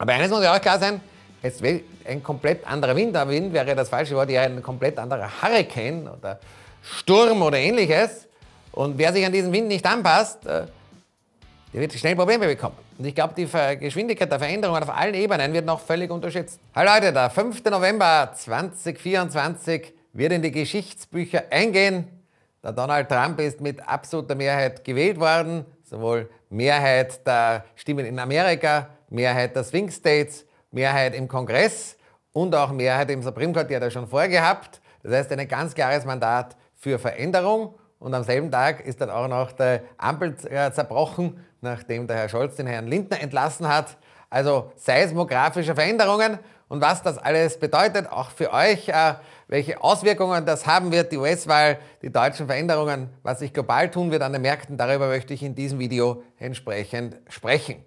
Aber eines muss ja auch klar sein, es jetzt ein komplett anderer Wind, aber Wind wäre das falsche Wort, ja ein komplett anderer Hurricane oder Sturm oder ähnliches. Und wer sich an diesen Wind nicht anpasst, äh, der wird schnell Probleme bekommen. Und ich glaube, die Geschwindigkeit der Veränderungen auf allen Ebenen wird noch völlig unterschätzt. Hallo Leute, der 5. November 2024 wird in die Geschichtsbücher eingehen. Der Donald Trump ist mit absoluter Mehrheit gewählt worden, sowohl Mehrheit der Stimmen in Amerika Mehrheit der Swing States, Mehrheit im Kongress und auch Mehrheit im Supreme Court, die hat er schon vorher gehabt. Das heißt, ein ganz klares Mandat für Veränderung. Und am selben Tag ist dann auch noch der Ampel äh, zerbrochen, nachdem der Herr Scholz den Herrn Lindner entlassen hat. Also seismografische Veränderungen und was das alles bedeutet, auch für euch, äh, welche Auswirkungen das haben wird, die US-Wahl, die deutschen Veränderungen, was sich global tun wird an den Märkten, darüber möchte ich in diesem Video entsprechend sprechen.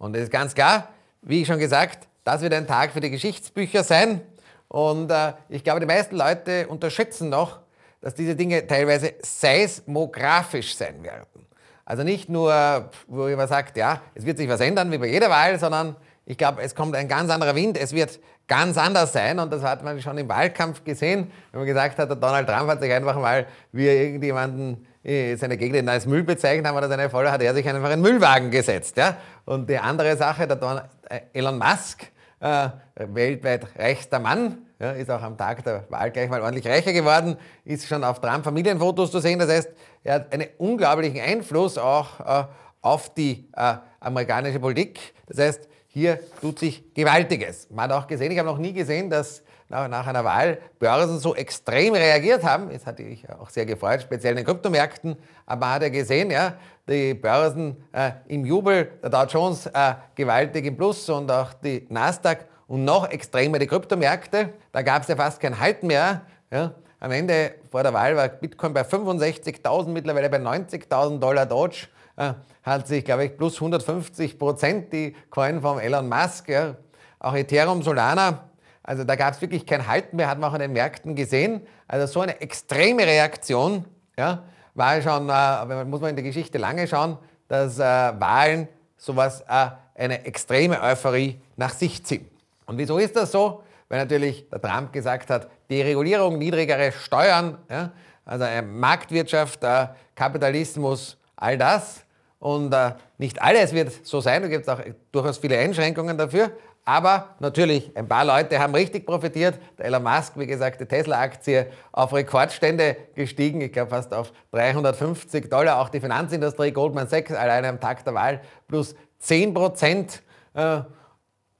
Und es ist ganz klar, wie ich schon gesagt, das wird ein Tag für die Geschichtsbücher sein. Und äh, ich glaube, die meisten Leute unterschätzen noch, dass diese Dinge teilweise seismografisch sein werden. Also nicht nur, wo jemand sagt, ja, es wird sich was ändern, wie bei jeder Wahl, sondern ich glaube, es kommt ein ganz anderer Wind, es wird ganz anders sein und das hat man schon im Wahlkampf gesehen, wenn man gesagt hat, der Donald Trump hat sich einfach mal wie irgendjemanden äh, seine Gegner als Müll bezeichnet haben oder seine Follower, hat er sich einfach einen Müllwagen gesetzt. Ja? Und die andere Sache, der Don, äh, Elon Musk, äh, weltweit reichster Mann, ja, ist auch am Tag der Wahl gleich mal ordentlich reicher geworden, ist schon auf Trump Familienfotos zu sehen. Das heißt, er hat einen unglaublichen Einfluss auch äh, auf die äh, amerikanische Politik. Das heißt, hier tut sich Gewaltiges. Man hat auch gesehen, ich habe noch nie gesehen, dass nach einer Wahl Börsen so extrem reagiert haben. Das hatte ich auch sehr gefreut, speziell in den Kryptomärkten. Aber man hat ja gesehen, ja, die Börsen äh, im Jubel, der Dow Jones äh, gewaltig im Plus und auch die Nasdaq und noch extremer die Kryptomärkte. Da gab es ja fast kein Halt mehr. Ja. Am Ende vor der Wahl war Bitcoin bei 65.000, mittlerweile bei 90.000 Dollar Dodge. Äh, hat sich, glaube ich, plus 150 Prozent die Coin von Elon Musk. Ja. Auch Ethereum, Solana also da gab es wirklich kein Halten mehr, hat man auch an den Märkten gesehen. Also so eine extreme Reaktion, ja, war schon, äh, muss man in der Geschichte lange schauen, dass äh, Wahlen sowas, äh, eine extreme Euphorie nach sich ziehen. Und wieso ist das so? Weil natürlich der Trump gesagt hat, Deregulierung, niedrigere Steuern, ja, also äh, Marktwirtschaft, äh, Kapitalismus, all das. Und äh, nicht alles wird so sein, da gibt es auch durchaus viele Einschränkungen dafür, aber natürlich, ein paar Leute haben richtig profitiert. Der Elon Musk, wie gesagt, die Tesla-Aktie auf Rekordstände gestiegen, ich glaube fast auf 350 Dollar. Auch die Finanzindustrie, Goldman Sachs, alleine am Tag der Wahl plus 10 Prozent. Äh,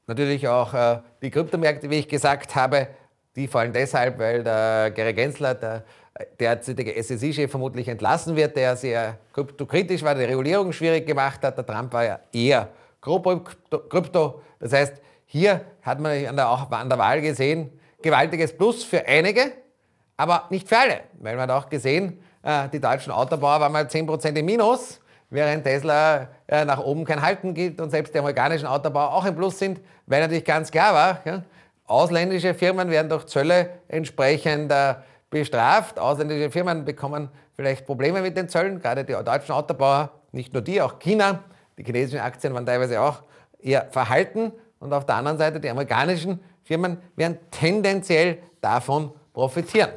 natürlich auch äh, die Kryptomärkte, wie ich gesagt habe, die fallen deshalb, weil der Gary Gensler, der äh, derzeitige SEC-Chef, vermutlich entlassen wird, der sehr kryptokritisch war, die Regulierung schwierig gemacht hat. Der Trump war ja eher Krypto. Das heißt, hier hat man an der, auch an der Wahl gesehen, gewaltiges Plus für einige, aber nicht für alle. Weil man hat auch gesehen, äh, die deutschen Autobauer waren mal 10% im Minus, während Tesla äh, nach oben kein Halten gibt und selbst die amerikanischen Autobauer auch im Plus sind, weil natürlich ganz klar war, ausländische Firmen werden durch Zölle entsprechend äh, bestraft. Ausländische Firmen bekommen vielleicht Probleme mit den Zöllen, gerade die deutschen Autobauer, nicht nur die, auch China. Die chinesischen Aktien waren teilweise auch eher verhalten und auf der anderen Seite die amerikanischen Firmen werden tendenziell davon profitieren.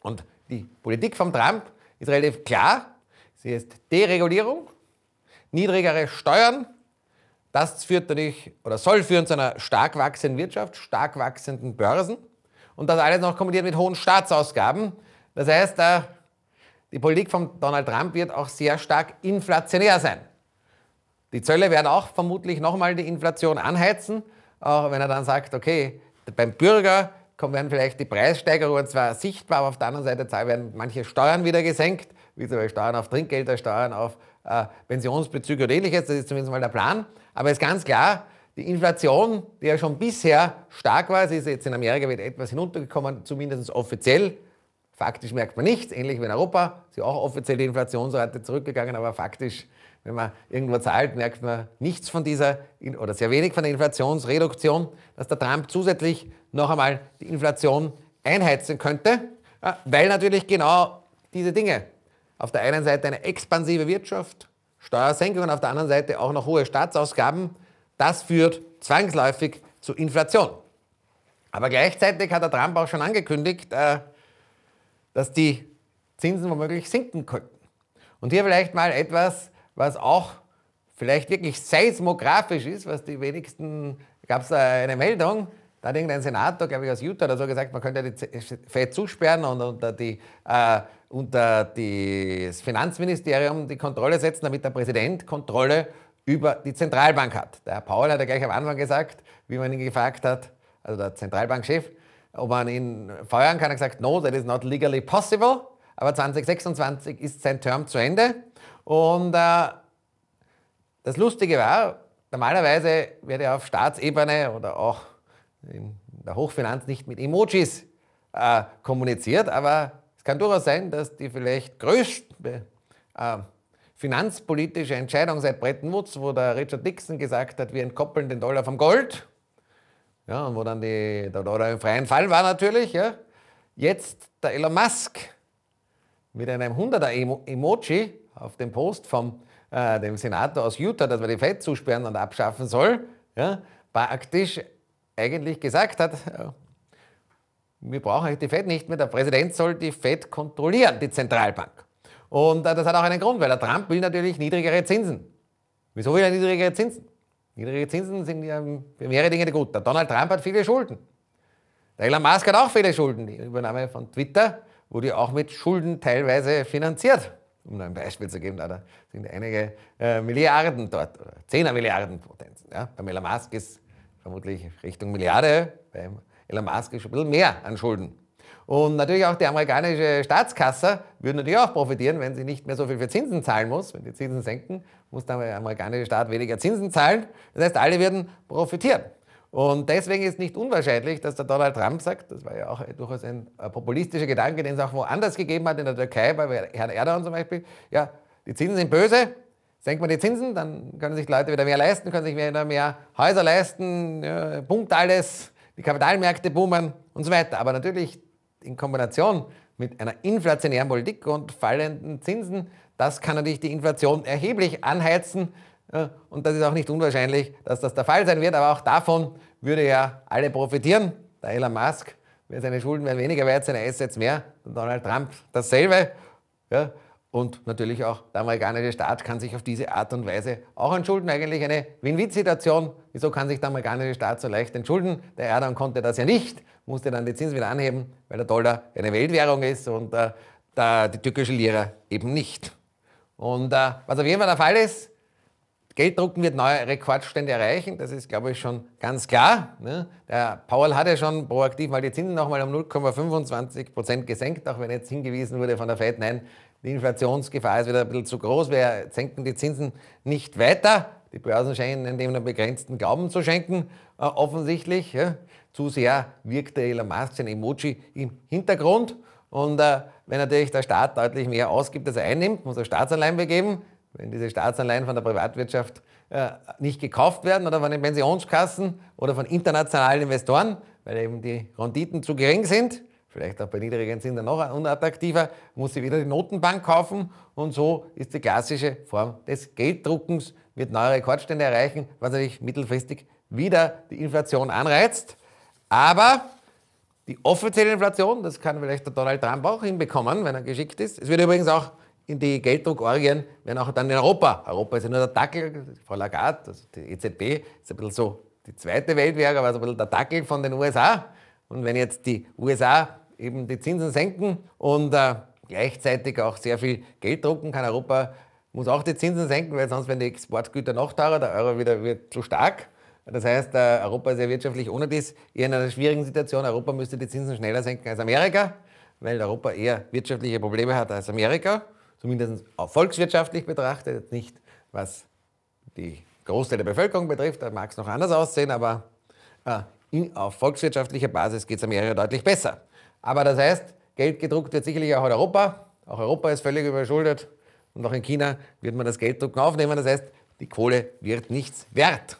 Und die Politik von Trump ist relativ klar. Sie ist Deregulierung, niedrigere Steuern. Das führt natürlich oder soll führen zu einer stark wachsenden Wirtschaft, stark wachsenden Börsen. Und das alles noch kombiniert mit hohen Staatsausgaben. Das heißt, äh, die Politik von Donald Trump wird auch sehr stark inflationär sein. Die Zölle werden auch vermutlich nochmal die Inflation anheizen, auch wenn er dann sagt, okay, beim Bürger werden vielleicht die Preissteigerungen zwar sichtbar, aber auf der anderen Seite werden manche Steuern wieder gesenkt, wie zum Beispiel Steuern auf Trinkgelder, Steuern auf äh, Pensionsbezüge oder ähnliches, das ist zumindest mal der Plan. Aber ist ganz klar, die Inflation, die ja schon bisher stark war, sie ist jetzt in Amerika wieder etwas hinuntergekommen, zumindest offiziell. Faktisch merkt man nichts, ähnlich wie in Europa, sie auch offiziell die Inflationsrate zurückgegangen, aber faktisch wenn man irgendwo zahlt, merkt man nichts von dieser oder sehr wenig von der Inflationsreduktion, dass der Trump zusätzlich noch einmal die Inflation einheizen könnte, ah, weil natürlich genau diese Dinge, auf der einen Seite eine expansive Wirtschaft, Steuersenkungen, auf der anderen Seite auch noch hohe Staatsausgaben, das führt zwangsläufig zu Inflation. Aber gleichzeitig hat der Trump auch schon angekündigt, äh, dass die Zinsen womöglich sinken könnten. Und hier vielleicht mal etwas, was auch vielleicht wirklich seismografisch ist, was die wenigsten, gab es eine Meldung, da hat irgendein Senator, glaube ich, aus Utah oder so gesagt, man könnte die äh, FED zusperren und unter, die, äh, unter das Finanzministerium die Kontrolle setzen, damit der Präsident Kontrolle über die Zentralbank hat. Der Herr Paul hat ja gleich am Anfang gesagt, wie man ihn gefragt hat, also der Zentralbankchef, ob man ihn feuern kann. Er hat gesagt, no, that is not legally possible. Aber 2026 ist sein Term zu Ende. Und äh, das Lustige war, normalerweise werde ja auf Staatsebene oder auch in der Hochfinanz nicht mit Emojis äh, kommuniziert, aber es kann durchaus sein, dass die vielleicht größte äh, finanzpolitische Entscheidung seit Bretton Woods, wo der Richard Nixon gesagt hat, wir entkoppeln den Dollar vom Gold, ja, und wo dann die, der Dollar im freien Fall war natürlich, ja, jetzt der Elon Musk mit einem 100er Emoji auf den Post vom äh, dem Senator aus Utah, dass man die Fed zusperren und abschaffen soll, ja, praktisch eigentlich gesagt hat, äh, wir brauchen die Fed nicht mehr, der Präsident soll die Fed kontrollieren, die Zentralbank. Und äh, das hat auch einen Grund, weil der Trump will natürlich niedrigere Zinsen. Wieso will er niedrigere Zinsen? Niedrige Zinsen sind ja für mehrere Dinge gut. Der Donald Trump hat viele Schulden. Der Elon Musk hat auch viele Schulden. Die Übernahme von Twitter wurde auch mit Schulden teilweise finanziert um nur ein Beispiel zu geben, da sind einige äh, Milliarden dort, oder 10 Milliarden Potenzen. Ja? Beim Elon Musk ist vermutlich Richtung Milliarde, beim Elon Musk ist ein bisschen mehr an Schulden. Und natürlich auch die amerikanische Staatskasse würde natürlich auch profitieren, wenn sie nicht mehr so viel für Zinsen zahlen muss. Wenn die Zinsen senken, muss der amerikanische Staat weniger Zinsen zahlen. Das heißt, alle würden profitieren. Und deswegen ist nicht unwahrscheinlich, dass der Donald Trump sagt, das war ja auch durchaus ein äh, populistischer Gedanke, den es auch woanders gegeben hat, in der Türkei, bei Herrn Erdogan zum Beispiel, ja, die Zinsen sind böse, senkt man die Zinsen, dann können sich die Leute wieder mehr leisten, können sich wieder mehr Häuser leisten, ja, pumpt alles, die Kapitalmärkte boomen und so weiter. Aber natürlich in Kombination mit einer inflationären Politik und fallenden Zinsen, das kann natürlich die Inflation erheblich anheizen, ja, und das ist auch nicht unwahrscheinlich, dass das der Fall sein wird, aber auch davon würde ja alle profitieren. Der Elon Musk, wenn seine Schulden werden weniger wert, seine Assets mehr, und Donald Trump dasselbe. Ja, und natürlich auch der amerikanische Staat kann sich auf diese Art und Weise auch entschulden. Eigentlich eine Win-Win-Situation. Wieso kann sich der amerikanische Staat so leicht entschulden? Der Erdogan konnte das ja nicht, musste dann die Zinsen wieder anheben, weil der Dollar eine Weltwährung ist und äh, der, die türkische Lira eben nicht. Und äh, was auf jeden Fall der Fall ist, Gelddrucken wird neue Rekordstände erreichen, das ist, glaube ich, schon ganz klar. Ne? Der Powell hat ja schon proaktiv mal die Zinsen nochmal um 0,25 Prozent gesenkt, auch wenn jetzt hingewiesen wurde von der Fed, nein, die Inflationsgefahr ist wieder ein bisschen zu groß, wir senken die Zinsen nicht weiter. Die Börsen scheinen dem einen begrenzten Glauben zu schenken, äh, offensichtlich. Ja? Zu sehr wirkt der Elon Musk sein Emoji im Hintergrund. Und äh, wenn natürlich der Staat deutlich mehr ausgibt, als er einnimmt, muss er Staatsanleihen begeben, wenn diese Staatsanleihen von der Privatwirtschaft äh, nicht gekauft werden oder von den Pensionskassen oder von internationalen Investoren, weil eben die Renditen zu gering sind, vielleicht auch bei niedrigen Zinsen noch unattraktiver, muss sie wieder die Notenbank kaufen und so ist die klassische Form des Gelddruckens, wird neue Rekordstände erreichen, was natürlich mittelfristig wieder die Inflation anreizt. Aber die offizielle Inflation, das kann vielleicht der Donald Trump auch hinbekommen, wenn er geschickt ist. Es wird übrigens auch in die Gelddruckorgien werden auch dann in Europa. Europa ist ja nur der Dackel, Frau Lagarde, also die EZB ist ein bisschen so die zweite Weltwährung, aber so ein bisschen der Dackel von den USA. Und wenn jetzt die USA eben die Zinsen senken und äh, gleichzeitig auch sehr viel Geld drucken, kann Europa, muss auch die Zinsen senken, weil sonst werden die Exportgüter noch teurer, der Euro wieder wird zu stark. Das heißt, äh, Europa ist ja wirtschaftlich ohne dies eher in einer schwierigen Situation. Europa müsste die Zinsen schneller senken als Amerika, weil Europa eher wirtschaftliche Probleme hat als Amerika zumindest volkswirtschaftlich betrachtet, nicht was die Großteil der Bevölkerung betrifft, da mag es noch anders aussehen, aber äh, in, auf volkswirtschaftlicher Basis geht es Amerika deutlich besser. Aber das heißt, Geld gedruckt wird sicherlich auch in Europa. Auch Europa ist völlig überschuldet. Und auch in China wird man das Gelddrucken aufnehmen. Das heißt, die Kohle wird nichts wert.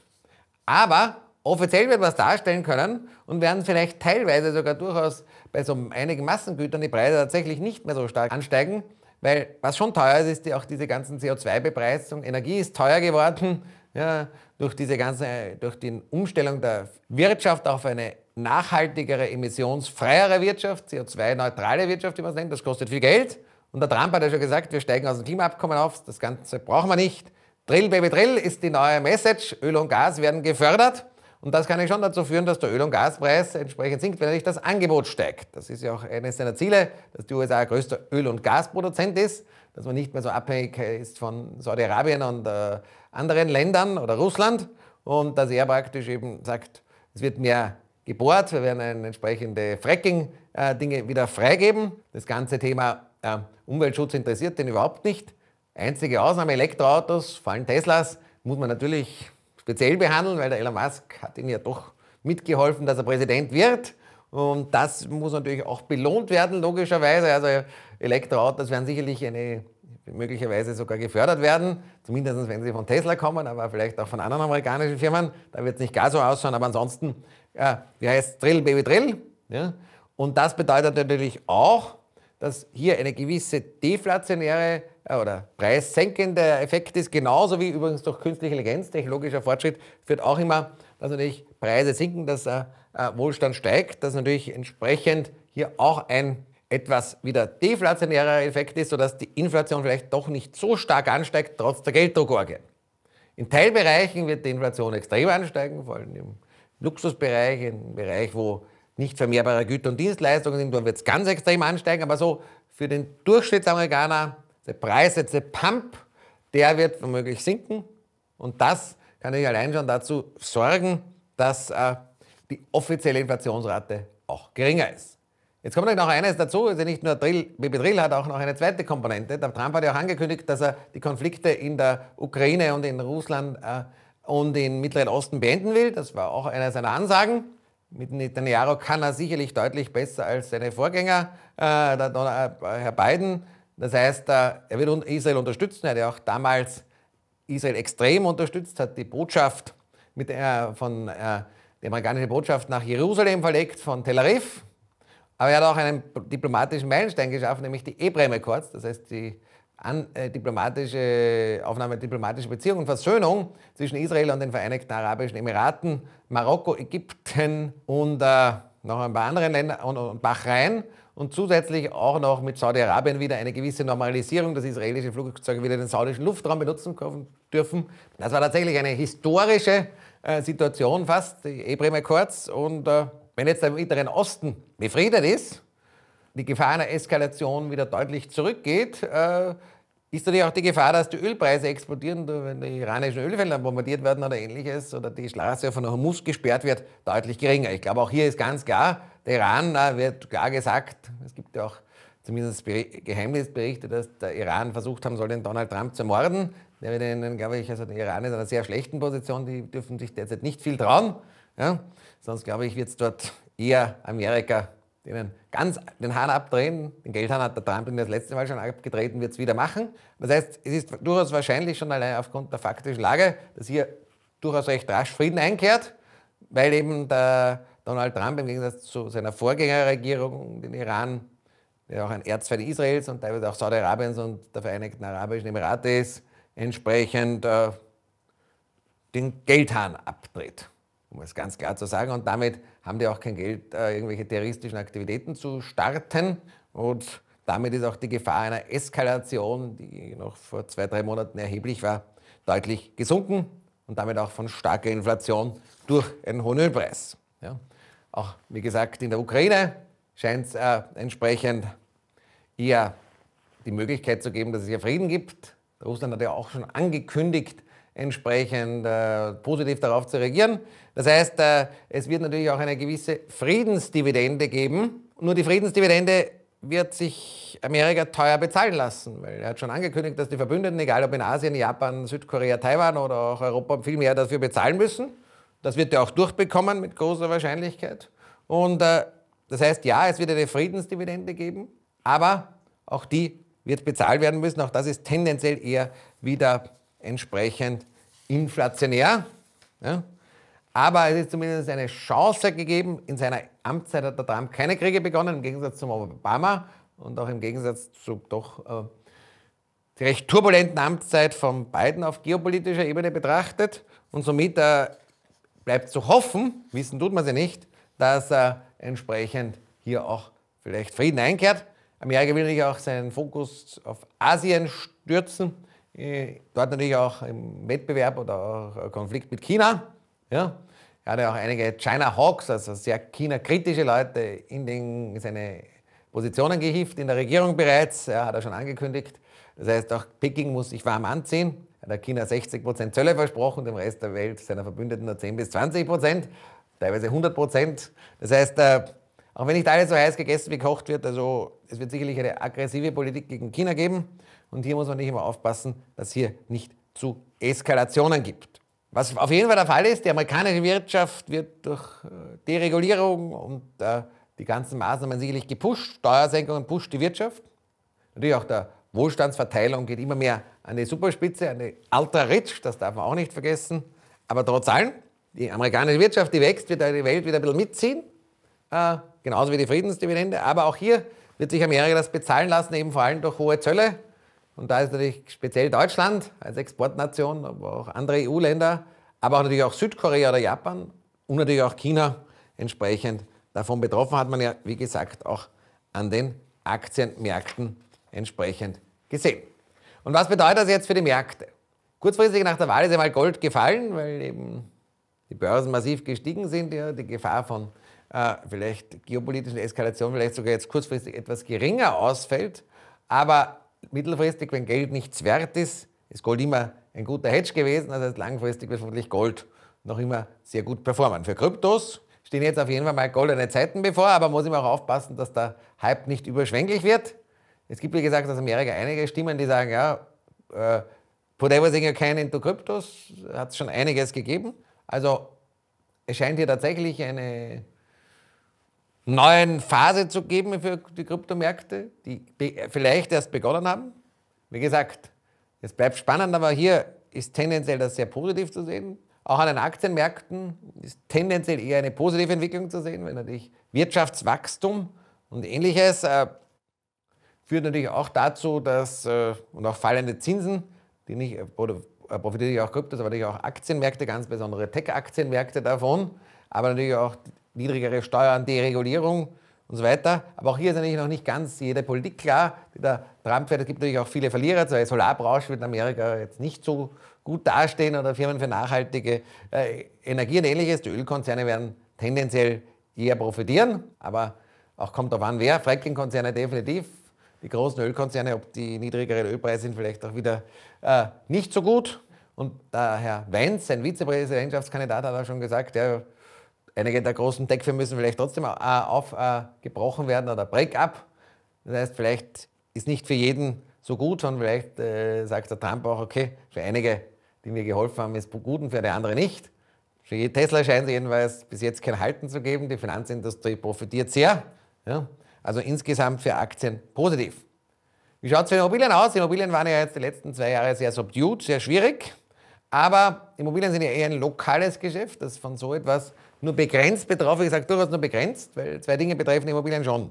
Aber offiziell wird man es darstellen können und werden vielleicht teilweise sogar durchaus bei so einigen Massengütern die Preise tatsächlich nicht mehr so stark ansteigen, weil was schon teuer ist, ist auch diese ganzen CO2-Bepreisung. Energie ist teuer geworden ja, durch, diese ganze, durch die Umstellung der Wirtschaft auf eine nachhaltigere, emissionsfreiere Wirtschaft, CO2-neutrale Wirtschaft, wie man es nennt. Das kostet viel Geld. Und der Trump hat ja schon gesagt, wir steigen aus dem Klimaabkommen auf, das Ganze brauchen wir nicht. Drill, Baby, Drill ist die neue Message. Öl und Gas werden gefördert. Und das kann ja schon dazu führen, dass der Öl- und Gaspreis entsprechend sinkt, wenn natürlich das Angebot steigt. Das ist ja auch eines seiner Ziele, dass die USA größter Öl- und Gasproduzent ist, dass man nicht mehr so abhängig ist von Saudi-Arabien und äh, anderen Ländern oder Russland und dass er praktisch eben sagt, es wird mehr gebohrt, wir werden eine entsprechende Fracking-Dinge äh, wieder freigeben. Das ganze Thema äh, Umweltschutz interessiert den überhaupt nicht. Einzige Ausnahme Elektroautos, vor allem Teslas, muss man natürlich speziell behandeln, weil der Elon Musk hat ihm ja doch mitgeholfen, dass er Präsident wird. Und das muss natürlich auch belohnt werden, logischerweise. Also Elektroautos werden sicherlich eine, möglicherweise sogar gefördert werden, zumindest wenn sie von Tesla kommen, aber vielleicht auch von anderen amerikanischen Firmen. Da wird es nicht gar so ausschauen, aber ansonsten, ja, äh, wie heißt Drill, Baby Drill? Ja? Und das bedeutet natürlich auch, dass hier eine gewisse deflationäre oder preissenkende Effekt ist, genauso wie übrigens durch künstliche Intelligenz, technologischer Fortschritt führt auch immer, dass natürlich Preise sinken, dass äh, äh, Wohlstand steigt, dass natürlich entsprechend hier auch ein etwas wieder deflationärer Effekt ist, sodass die Inflation vielleicht doch nicht so stark ansteigt, trotz der Gelddruckorgie. In Teilbereichen wird die Inflation extrem ansteigen, vor allem im Luxusbereich, im Bereich, wo nicht vermehrbare Güter und Dienstleistungen sind, dann wird es ganz extrem ansteigen, aber so für den Durchschnittsamerikaner der Preis, jetzt der Pump, der wird womöglich sinken. Und das kann ich allein schon dazu sorgen, dass äh, die offizielle Inflationsrate auch geringer ist. Jetzt kommt noch eines dazu, also nicht nur Drill, Baby Drill hat auch noch eine zweite Komponente. Der Trump hat ja auch angekündigt, dass er die Konflikte in der Ukraine und in Russland äh, und im Mittleren Osten beenden will. Das war auch einer seiner Ansagen. Mit Netanyahu kann er sicherlich deutlich besser als seine Vorgänger, äh, äh Herr Biden, das heißt, äh, er wird Israel unterstützen, er hat ja auch damals Israel extrem unterstützt, hat die Botschaft mit der, äh, von äh, die amerikanische Botschaft nach Jerusalem verlegt von Tel Aviv. Aber er hat auch einen diplomatischen Meilenstein geschaffen, nämlich die Ebreme kurz, das heißt die an, äh, diplomatische Aufnahme diplomatischer Beziehungen, und Versöhnung zwischen Israel und den Vereinigten Arabischen Emiraten, Marokko, Ägypten und äh, noch ein paar anderen Ländern und, und Bahrain und zusätzlich auch noch mit Saudi-Arabien wieder eine gewisse Normalisierung, dass israelische Flugzeuge wieder den saudischen Luftraum benutzen dürfen. Das war tatsächlich eine historische äh, Situation fast, die Ibrahim Accords. Und äh, wenn jetzt der Mittleren Osten befriedet ist, die Gefahr einer Eskalation wieder deutlich zurückgeht, äh, ist natürlich auch die Gefahr, dass die Ölpreise explodieren, wenn die iranischen Ölfelder bombardiert werden oder ähnliches oder die Straße von Hormuz gesperrt wird, deutlich geringer. Ich glaube, auch hier ist ganz klar, der Iran, äh, wird klar gesagt, es gibt ja auch zumindest Geheimnisberichte, dass der Iran versucht haben soll, den Donald Trump zu ermorden. Der wird ihnen, glaube ich, also der Iran ist in einer sehr schlechten Position, die dürfen sich derzeit nicht viel trauen. Ja? Sonst, glaube ich, wird es dort eher Amerika denen ganz den Hahn abdrehen. Den Geldhahn hat der Trump das letzte Mal schon abgetreten, wird es wieder machen. Das heißt, es ist durchaus wahrscheinlich schon allein aufgrund der faktischen Lage, dass hier durchaus recht rasch Frieden einkehrt, weil eben der Donald Trump im Gegensatz zu seiner Vorgängerregierung, den Iran, der auch ein Erzfeind Israels und teilweise auch Saudi-Arabiens und der Vereinigten Arabischen Emirate ist, entsprechend äh, den Geldhahn abdreht, um es ganz klar zu sagen. Und damit haben die auch kein Geld, äh, irgendwelche terroristischen Aktivitäten zu starten. Und damit ist auch die Gefahr einer Eskalation, die noch vor zwei, drei Monaten erheblich war, deutlich gesunken und damit auch von starker Inflation durch einen hohen Ölpreis. Ja. Auch wie gesagt, in der Ukraine scheint es äh, entsprechend eher die Möglichkeit zu geben, dass es hier Frieden gibt. Russland hat ja auch schon angekündigt, entsprechend äh, positiv darauf zu reagieren. Das heißt, äh, es wird natürlich auch eine gewisse Friedensdividende geben. Nur die Friedensdividende wird sich Amerika teuer bezahlen lassen, weil er hat schon angekündigt, dass die Verbündeten, egal ob in Asien, Japan, Südkorea, Taiwan oder auch Europa, viel mehr dafür bezahlen müssen. Das wird er auch durchbekommen mit großer Wahrscheinlichkeit. Und äh, das heißt, ja, es wird eine Friedensdividende geben, aber auch die wird bezahlt werden müssen. Auch das ist tendenziell eher wieder entsprechend inflationär. Ja? Aber es ist zumindest eine Chance gegeben. In seiner Amtszeit hat der Trump keine Kriege begonnen, im Gegensatz zum Obama und auch im Gegensatz zu doch äh, recht turbulenten Amtszeit von Biden auf geopolitischer Ebene betrachtet. Und somit äh, bleibt zu hoffen, wissen tut man sie nicht, dass er entsprechend hier auch vielleicht Frieden einkehrt. Amerika will natürlich auch seinen Fokus auf Asien stürzen, äh, dort natürlich auch im Wettbewerb oder auch Konflikt mit China. Ja. Er hat ja auch einige China Hawks, also sehr China-kritische Leute, in den, seine Positionen gehieft, in der Regierung bereits, ja, hat er schon angekündigt. Das heißt, auch Peking muss sich warm anziehen hat China 60 Prozent Zölle versprochen, dem Rest der Welt, seiner Verbündeten, nur 10 bis 20 Prozent, teilweise 100 Prozent. Das heißt, äh, auch wenn nicht alles so heiß gegessen wie gekocht wird, also es wird sicherlich eine aggressive Politik gegen China geben. Und hier muss man nicht immer aufpassen, dass es hier nicht zu Eskalationen gibt. Was auf jeden Fall der Fall ist, die amerikanische Wirtschaft wird durch äh, Deregulierung und äh, die ganzen Maßnahmen sicherlich gepusht. Steuersenkungen pusht die Wirtschaft. Natürlich auch der Wohlstandsverteilung geht immer mehr eine Superspitze, eine Alter Rich, das darf man auch nicht vergessen. Aber trotz allem, die amerikanische Wirtschaft, die wächst, wird die Welt wieder ein bisschen mitziehen. Äh, genauso wie die Friedensdividende. Aber auch hier wird sich Amerika das bezahlen lassen, eben vor allem durch hohe Zölle. Und da ist natürlich speziell Deutschland als Exportnation, aber auch andere EU-Länder, aber auch natürlich auch Südkorea oder Japan und natürlich auch China entsprechend davon betroffen. Hat man ja, wie gesagt, auch an den Aktienmärkten entsprechend gesehen. Und was bedeutet das jetzt für die Märkte? Kurzfristig nach der Wahl ist einmal Gold gefallen, weil eben die Börsen massiv gestiegen sind, ja, die Gefahr von äh, vielleicht geopolitischen Eskalation vielleicht sogar jetzt kurzfristig etwas geringer ausfällt. Aber mittelfristig, wenn Geld nichts wert ist, ist Gold immer ein guter Hedge gewesen. Das heißt, langfristig wird vermutlich Gold noch immer sehr gut performen. Für Kryptos stehen jetzt auf jeden Fall mal goldene Zeiten bevor, aber muss immer auch aufpassen, dass der Hype nicht überschwänglich wird. Es gibt, wie gesagt, aus Amerika einige Stimmen, die sagen, ja, äh, put everything you can into Kryptos, hat es schon einiges gegeben. Also es scheint hier tatsächlich eine neue Phase zu geben für die Kryptomärkte, die vielleicht erst begonnen haben. Wie gesagt, es bleibt spannend, aber hier ist tendenziell das sehr positiv zu sehen. Auch an den Aktienmärkten ist tendenziell eher eine positive Entwicklung zu sehen, wenn natürlich Wirtschaftswachstum und ähnliches äh, führt natürlich auch dazu, dass äh, und auch fallende Zinsen, die nicht, äh, oder äh, profitieren natürlich auch Kryptos, aber natürlich auch Aktienmärkte, ganz besondere Tech-Aktienmärkte davon, aber natürlich auch niedrigere Steuern, Deregulierung und so weiter. Aber auch hier ist natürlich noch nicht ganz jede Politik klar, die da Trump fährt. Es gibt natürlich auch viele Verlierer, zum Beispiel Solarbranche wird in Amerika jetzt nicht so gut dastehen oder Firmen für nachhaltige äh, Energie und ähnliches. Die Ölkonzerne werden tendenziell eher profitieren, aber auch kommt auf an, wer. Fracking-Konzerne definitiv, die großen Ölkonzerne, ob die niedrigeren Ölpreise sind, vielleicht auch wieder äh, nicht so gut. Und da Herr Wenz, sein Vizepräsidentschaftskandidat, hat auch schon gesagt, ja, einige der großen Tech-Firmen müssen vielleicht trotzdem aufgebrochen äh, äh werden oder Break-up. Das heißt, vielleicht ist nicht für jeden so gut, sondern vielleicht äh, sagt der Trump auch, okay, für einige, die mir geholfen haben, ist gut und für die andere nicht. Für Tesla scheint es jedenfalls bis jetzt kein Halten zu geben. Die Finanzindustrie profitiert sehr. Ja. Also insgesamt für Aktien positiv. Wie schaut es für Immobilien aus? Immobilien waren ja jetzt die letzten zwei Jahre sehr subdued, sehr schwierig. Aber Immobilien sind ja eher ein lokales Geschäft, das von so etwas nur begrenzt betroffen ist. Ich sage durchaus nur begrenzt, weil zwei Dinge betreffen Immobilien schon.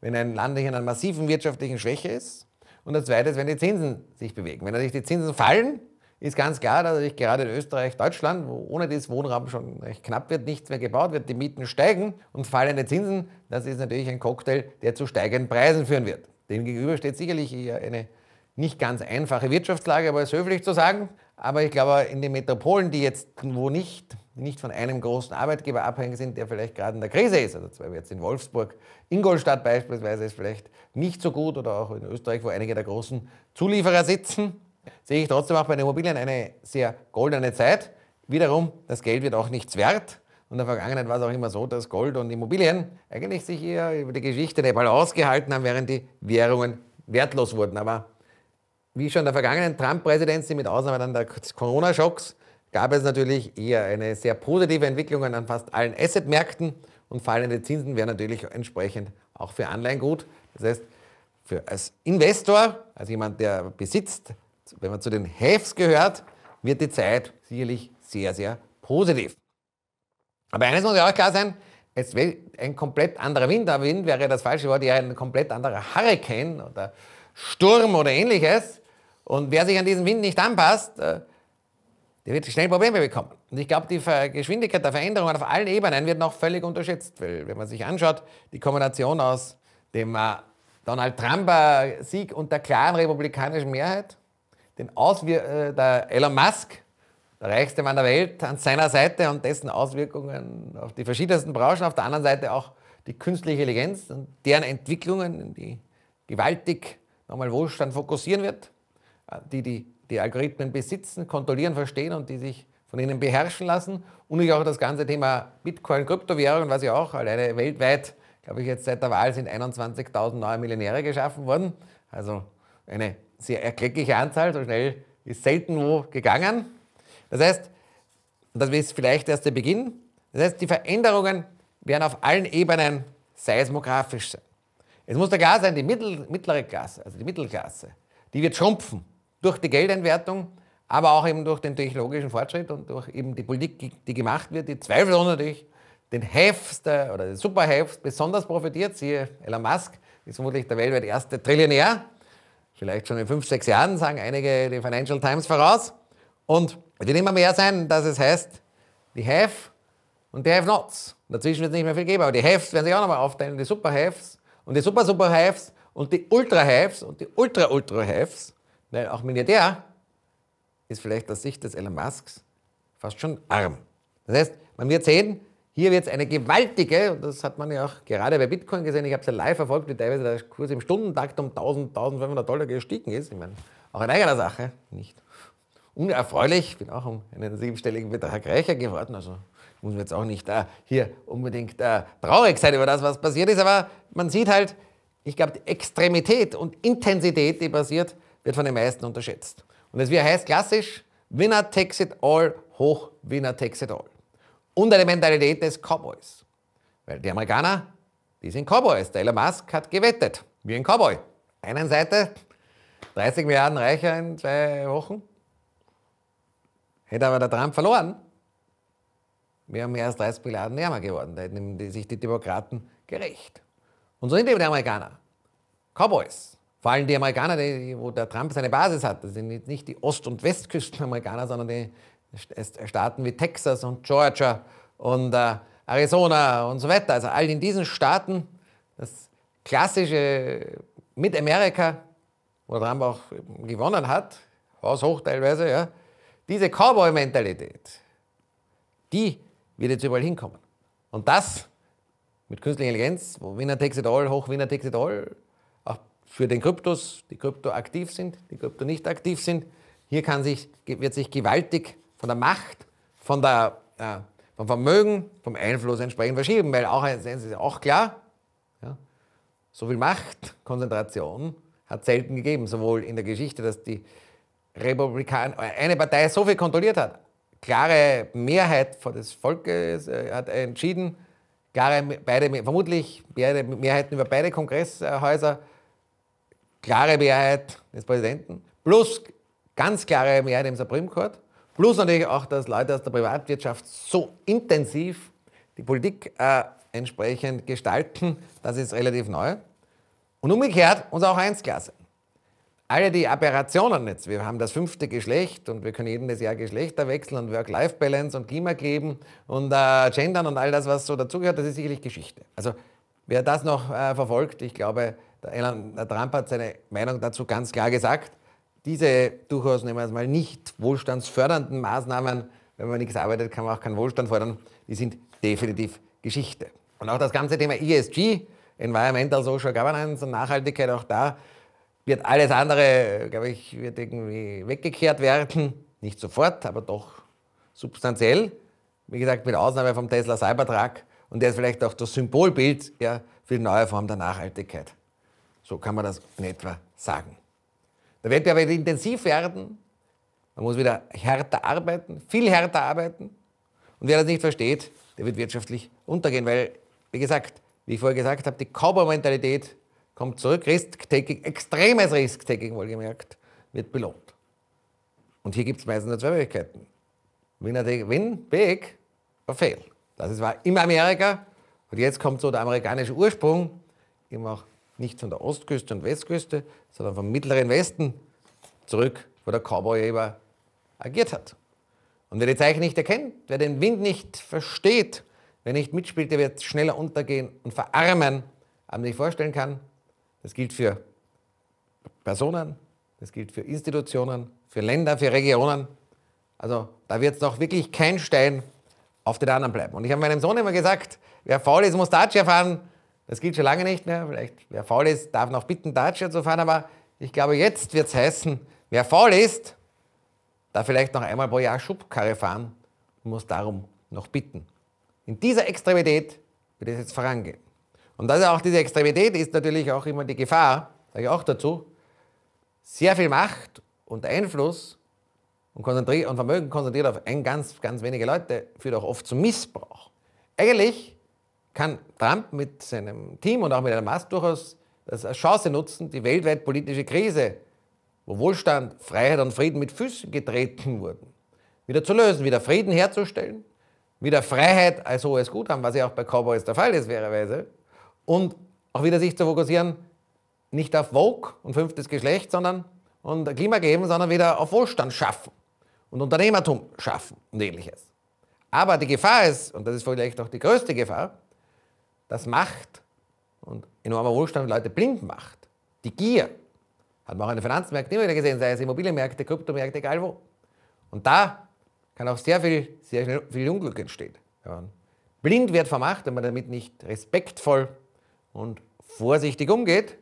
Wenn ein Land in einer massiven wirtschaftlichen Schwäche ist und das zweite ist, wenn die Zinsen sich bewegen. Wenn natürlich die Zinsen fallen, ist ganz klar, dass natürlich gerade in Österreich, Deutschland, wo ohne das Wohnraum schon recht knapp wird, nichts mehr gebaut wird, die Mieten steigen und fallende Zinsen, das ist natürlich ein Cocktail, der zu steigenden Preisen führen wird. Demgegenüber steht sicherlich eher eine nicht ganz einfache Wirtschaftslage, aber es ist höflich zu sagen. Aber ich glaube, in den Metropolen, die jetzt wo nicht, nicht von einem großen Arbeitgeber abhängig sind, der vielleicht gerade in der Krise ist, also zwar jetzt in Wolfsburg, Ingolstadt beispielsweise ist vielleicht nicht so gut oder auch in Österreich, wo einige der großen Zulieferer sitzen, sehe ich trotzdem auch bei den Immobilien eine sehr goldene Zeit. Wiederum, das Geld wird auch nichts wert. Und in der Vergangenheit war es auch immer so, dass Gold und Immobilien eigentlich sich eher über die Geschichte der Balance gehalten haben, während die Währungen wertlos wurden. Aber wie schon in der vergangenen Trump-Präsidenz, mit Ausnahme dann der Corona-Schocks, gab es natürlich eher eine sehr positive Entwicklung an fast allen Asset-Märkten und fallende Zinsen wären natürlich entsprechend auch für Anleihen gut. Das heißt, für als Investor, als jemand, der besitzt, wenn man zu den Hefs gehört, wird die Zeit sicherlich sehr, sehr positiv. Aber eines muss ja auch klar sein, es wäre ein komplett anderer Wind, aber Wind wäre das falsche Wort, ja ein komplett anderer Hurricane oder Sturm oder ähnliches. Und wer sich an diesen Wind nicht anpasst, äh, der wird schnell Probleme bekommen. Und ich glaube, die Geschwindigkeit der Veränderungen auf allen Ebenen wird noch völlig unterschätzt. Weil wenn man sich anschaut, die Kombination aus dem äh, Donald Trump-Sieg und der klaren republikanischen Mehrheit, den Auswir äh, der Elon Musk, der reichste Mann der Welt, an seiner Seite und dessen Auswirkungen auf die verschiedensten Branchen, auf der anderen Seite auch die künstliche Intelligenz und deren Entwicklungen, die gewaltig nochmal Wohlstand fokussieren wird, äh, die die, die Algorithmen besitzen, kontrollieren, verstehen und die sich von ihnen beherrschen lassen. Und ich auch das ganze Thema Bitcoin, Kryptowährungen, was ja auch alleine weltweit, glaube ich, jetzt seit der Wahl sind 21.000 neue Millionäre geschaffen worden. Also eine sehr erkleckliche Anzahl, so schnell ist selten wo gegangen. Das heißt, das ist vielleicht erst der Beginn, das heißt, die Veränderungen werden auf allen Ebenen seismografisch sein. Es muss da klar sein, die mittel, mittlere Klasse, also die Mittelklasse, die wird schrumpfen durch die Geldentwertung, aber auch eben durch den technologischen Fortschritt und durch eben die Politik, die gemacht wird, die zweifellos natürlich den Hefs oder den Superhefs besonders profitiert. Siehe Elon Musk, ist vermutlich der weltweit erste Trillionär, vielleicht schon in fünf, sechs Jahren, sagen einige die Financial Times voraus. Und es wird immer mehr sein, dass es heißt, die have und die have nots. Dazwischen wird es nicht mehr viel geben, aber die haves werden sich auch nochmal aufteilen, die super haves und die super super haves und die ultra haves und die ultra ultra haves. Denn auch Milliardär ist vielleicht aus Sicht des Elon Musks fast schon arm. Das heißt, man wird sehen, hier wird es eine gewaltige, und das hat man ja auch gerade bei Bitcoin gesehen, ich habe es ja live verfolgt, wie teilweise der Kurs im Stundentakt um 1000, 1500 Dollar gestiegen ist. Ich meine, auch in eigener Sache nicht unerfreulich. Ich bin auch um einen siebenstelligen Betrag reicher geworden. Also muss man jetzt auch nicht äh, hier unbedingt äh, traurig sein über das, was passiert ist. Aber man sieht halt, ich glaube, die Extremität und Intensität, die passiert, wird von den meisten unterschätzt. Und es heißt klassisch, Winner takes it all, hoch Winner takes it all und eine Mentalität des Cowboys. Weil die Amerikaner, die sind Cowboys. Der Elon Musk hat gewettet, wie ein Cowboy. Einen Seite 30 Milliarden reicher in zwei Wochen. Hätte aber der Trump verloren, wäre mehr als 30 Milliarden ärmer geworden. Da hätten sich die Demokraten gerecht. Und so sind eben die Amerikaner. Cowboys. Vor allem die Amerikaner, die, wo der Trump seine Basis hat. Das sind nicht die Ost- und Westküstenamerikaner, sondern die Staaten wie Texas und Georgia und äh, Arizona und so weiter. Also all in diesen Staaten, das klassische mit Amerika, wo Trump auch gewonnen hat, haushoch teilweise, ja, diese Cowboy-Mentalität, die wird jetzt überall hinkommen. Und das mit künstlicher Intelligenz, wo Winner takes it all, hoch Winner takes it all, auch für den Kryptos, die Krypto aktiv sind, die Krypto nicht aktiv sind, hier kann sich, wird sich gewaltig von der Macht, von der, äh, vom Vermögen, vom Einfluss entsprechend verschieben, weil auch, ist ja auch klar, ja, so viel Macht, Konzentration hat selten gegeben, sowohl in der Geschichte, dass die Republikaner, äh, eine Partei so viel kontrolliert hat. Klare Mehrheit des Volkes äh, hat entschieden, klare, beide, vermutlich beide Mehrheiten über beide Kongresshäuser, klare Mehrheit des Präsidenten, plus ganz klare Mehrheit im Supreme Court. Plus natürlich auch, dass Leute aus der Privatwirtschaft so intensiv die Politik äh, entsprechend gestalten, das ist relativ neu. Und umgekehrt uns auch 1-Klasse. Alle die Aberrationen jetzt, wir haben das fünfte Geschlecht und wir können jedes Jahr Geschlechter wechseln und Work-Life-Balance und Klima geben und äh, Gendern und all das, was so dazugehört, das ist sicherlich Geschichte. Also wer das noch äh, verfolgt, ich glaube, der Elon Trump hat seine Meinung dazu ganz klar gesagt diese durchaus, nehmen wir es mal, nicht wohlstandsfördernden Maßnahmen, wenn man nichts arbeitet, kann man auch keinen Wohlstand fordern, die sind definitiv Geschichte. Und auch das ganze Thema ESG, Environmental Social Governance und Nachhaltigkeit, auch da wird alles andere, glaube ich, wird irgendwie weggekehrt werden. Nicht sofort, aber doch substanziell. Wie gesagt, mit Ausnahme vom Tesla Cybertruck. Und der ist vielleicht auch das Symbolbild ja, für die neue Form der Nachhaltigkeit. So kann man das in etwa sagen. Der Wettbewerb wird intensiv werden. Man muss wieder härter arbeiten, viel härter arbeiten. Und wer das nicht versteht, der wird wirtschaftlich untergehen, weil, wie gesagt, wie ich vorher gesagt habe, die Cowboy-Mentalität kommt zurück. Risk-Taking, extremes Risk-Taking, wohlgemerkt, wird belohnt. Und hier gibt es meistens nur zwei Möglichkeiten. Win, win big or fail. Das war immer Amerika. Und jetzt kommt so der amerikanische Ursprung, immer auch nicht von der Ostküste und Westküste, sondern vom mittleren Westen zurück, wo der Cowboy eben agiert hat. Und wer die Zeichen nicht erkennt, wer den Wind nicht versteht, wer nicht mitspielt, der wird schneller untergehen und verarmen, als man sich vorstellen kann. Das gilt für Personen, das gilt für Institutionen, für Länder, für Regionen. Also da wird es noch wirklich kein Stein auf den anderen bleiben. Und ich habe meinem Sohn immer gesagt, wer faul ist, muss Datsche fahren. Das gilt schon lange nicht mehr. Vielleicht, wer faul ist, darf noch bitten, Dacia zu fahren. Aber ich glaube, jetzt wird es heißen, wer faul ist, darf vielleicht noch einmal pro Jahr Schubkarre fahren und muss darum noch bitten. In dieser Extremität wird es jetzt vorangehen. Und das ist auch diese Extremität ist natürlich auch immer die Gefahr, sage ich auch dazu, sehr viel Macht und Einfluss und, und Vermögen konzentriert auf ein ganz, ganz wenige Leute, führt auch oft zu Missbrauch. Eigentlich kann Trump mit seinem Team und auch mit Elon Musk durchaus das als Chance nutzen, die weltweit politische Krise, wo Wohlstand, Freiheit und Frieden mit Füßen getreten wurden, wieder zu lösen, wieder Frieden herzustellen, wieder Freiheit als hohes Gut haben, was ja auch bei Cowboys der Fall ist, fairerweise, und auch wieder sich zu fokussieren, nicht auf Vogue und fünftes Geschlecht, sondern und Klima geben, sondern wieder auf Wohlstand schaffen und Unternehmertum schaffen und ähnliches. Aber die Gefahr ist, und das ist vielleicht auch die größte Gefahr, das macht und enormer Wohlstand Leute blind macht, die Gier, hat man auch in den Finanzmärkten immer wieder gesehen, sei es Immobilienmärkte, Kryptomärkte, egal wo. Und da kann auch sehr viel, sehr viel Unglück entstehen. Wenn man blind wird Macht, wenn man damit nicht respektvoll und vorsichtig umgeht.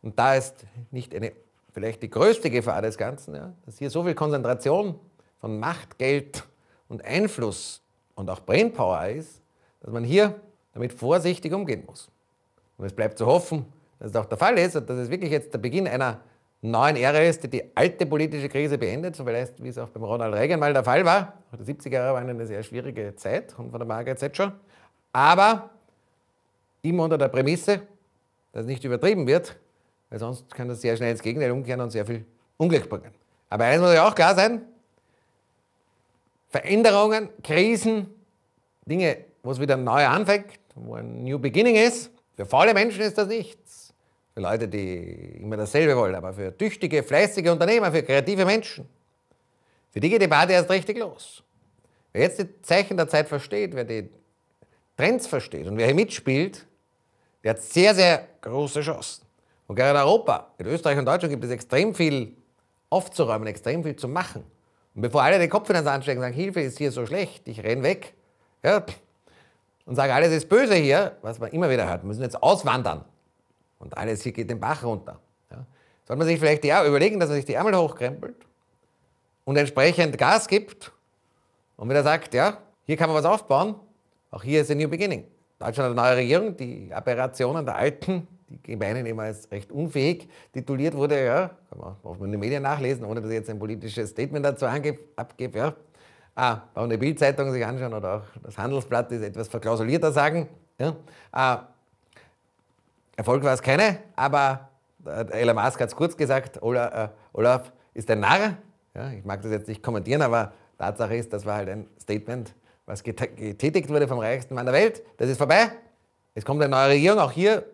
Und da ist nicht eine, vielleicht die größte Gefahr des Ganzen, ja, dass hier so viel Konzentration von Macht, Geld und Einfluss und auch Brainpower ist, dass man hier damit vorsichtig umgehen muss. Und es bleibt zu hoffen, dass es auch der Fall ist und dass es wirklich jetzt der Beginn einer neuen Ära ist, die die alte politische Krise beendet, so vielleicht wie es auch beim Ronald Reagan mal der Fall war. Die 70er Jahre waren eine sehr schwierige Zeit und von der Margaret Thatcher. Aber immer unter der Prämisse, dass nicht übertrieben wird, weil sonst kann das sehr schnell ins Gegenteil umkehren und sehr viel Unglück bringen. Aber eines muss ja auch klar sein, Veränderungen, Krisen, Dinge, wo es wieder neu anfängt, wo ein New Beginning ist. Für faule Menschen ist das nichts. Für Leute, die immer dasselbe wollen, aber für tüchtige, fleißige Unternehmer, für kreative Menschen. Für die geht die Debatte erst richtig los. Wer jetzt die Zeichen der Zeit versteht, wer die Trends versteht und wer hier mitspielt, der hat sehr, sehr große Chancen. Und gerade in Europa, in Österreich und Deutschland gibt es extrem viel aufzuräumen, extrem viel zu machen. Und bevor alle den Kopf in den Sand stecken und sagen, Hilfe ist hier so schlecht, ich renn weg, ja, pff, und sage, alles ist böse hier, was man immer wieder hört, wir müssen jetzt auswandern und alles hier geht den Bach runter. Ja. Sollte man sich vielleicht ja überlegen, dass man sich die Ärmel hochkrempelt und entsprechend Gas gibt und wieder sagt, ja, hier kann man was aufbauen, auch hier ist ein New Beginning. Deutschland hat eine neue Regierung, die Aberrationen der Alten, die gemeinen immer als recht unfähig tituliert wurde, ja, kann man auch in den Medien nachlesen, ohne dass ich jetzt ein politisches Statement dazu abgebe, ja, äh, bei einer Bildzeitung sich anschauen oder auch das Handelsblatt ist etwas verklausulierter sagen. Ja? Äh, Erfolg war es keine, aber äh, Elon Musk hat es kurz gesagt, Olaf, äh, Olaf ist ein Narr. Ja, ich mag das jetzt nicht kommentieren, aber Tatsache ist, das war halt ein Statement, was getätigt wurde vom reichsten Mann der Welt. Das ist vorbei. Es kommt eine neue Regierung, auch hier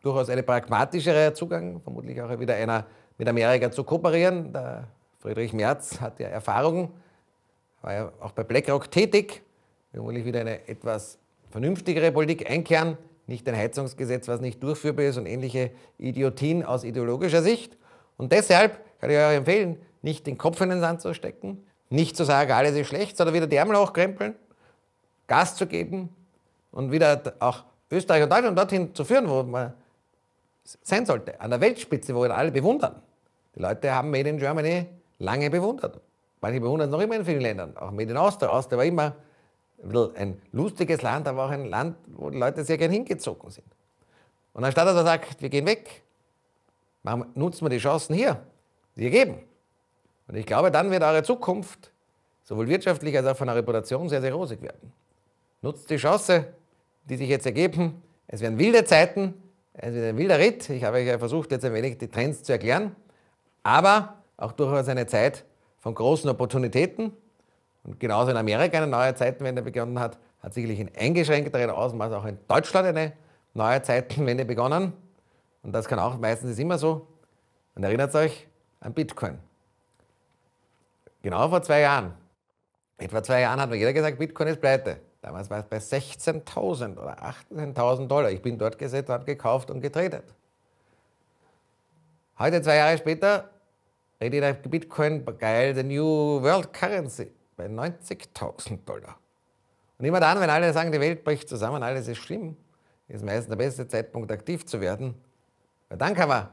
durchaus eine pragmatischere Zugang, vermutlich auch wieder einer mit Amerika zu kooperieren. Der Friedrich Merz hat ja Erfahrungen war ja auch bei BlackRock tätig. Wir wollen wieder eine etwas vernünftigere Politik einkehren, nicht ein Heizungsgesetz, was nicht durchführbar ist und ähnliche Idiotien aus ideologischer Sicht. Und deshalb kann ich euch empfehlen, nicht den Kopf in den Sand zu stecken, nicht zu sagen, alles ist schlecht, sondern wieder die Ärmel hochkrempeln, Gas zu geben und wieder auch Österreich und Deutschland dorthin zu führen, wo man sein sollte, an der Weltspitze, wo wir alle bewundern. Die Leute haben Made in Germany lange bewundert manche bewundern es noch immer in vielen Ländern, auch mit den Austria. Austria war immer ein, lustiges Land, aber auch ein Land, wo die Leute sehr gern hingezogen sind. Und anstatt dass er sagt, wir gehen weg, nutzen wir die Chancen hier, die wir geben. Und ich glaube, dann wird eure Zukunft sowohl wirtschaftlich als auch von der Reputation sehr, sehr rosig werden. Nutzt die Chance, die sich jetzt ergeben. Es werden wilde Zeiten, es wird ein wilder Ritt. Ich habe euch ja versucht, jetzt ein wenig die Trends zu erklären. Aber auch durchaus eine Zeit, von großen Opportunitäten. Und genauso in Amerika eine neue Zeitenwende begonnen hat, hat sicherlich in eingeschränkteren Ausmaß auch in Deutschland eine neue Zeitenwende begonnen. Und das kann auch meistens ist immer so. Und erinnert euch an Bitcoin. Genau vor zwei Jahren. Etwa zwei Jahren hat mir jeder gesagt, Bitcoin ist pleite. Damals war es bei 16.000 oder 18.000 Dollar. Ich bin dort gesetzt, habe gekauft und getradet. Heute, zwei Jahre später, redet der Bitcoin geil, the new world currency, bei 90.000 Dollar. Und immer dann, wenn alle sagen, die Welt bricht zusammen, alles ist schlimm, ist meistens der beste Zeitpunkt, aktiv zu werden. Weil dann kann man,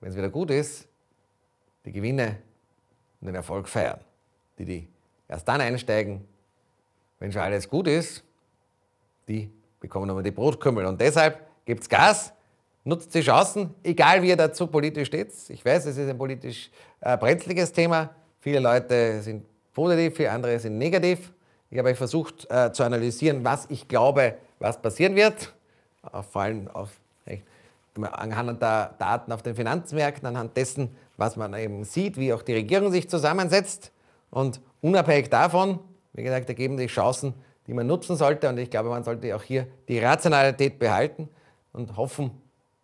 wenn es wieder gut ist, die Gewinne und den Erfolg feiern, die die erst dann einsteigen, wenn schon alles gut ist, die bekommen aber die Brotkümmel. Und deshalb gibt es Gas, nutzt die Chancen, egal wie ihr dazu politisch steht. Ich weiß, es ist ein politisch äh, brenzliges Thema. Viele Leute sind positiv, viele andere sind negativ. Ich habe versucht äh, zu analysieren, was ich glaube, was passieren wird. vor allem auf, anhand der Daten auf den Finanzmärkten, anhand dessen, was man eben sieht, wie auch die Regierung sich zusammensetzt. Und unabhängig davon, wie gesagt, ergeben sich Chancen, die man nutzen sollte. Und ich glaube, man sollte auch hier die Rationalität behalten und hoffen,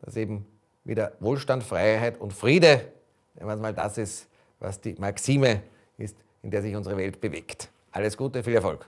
dass eben wieder Wohlstand, Freiheit und Friede, wenn man mal das ist, was die Maxime ist, in der sich unsere Welt bewegt. Alles Gute, viel Erfolg.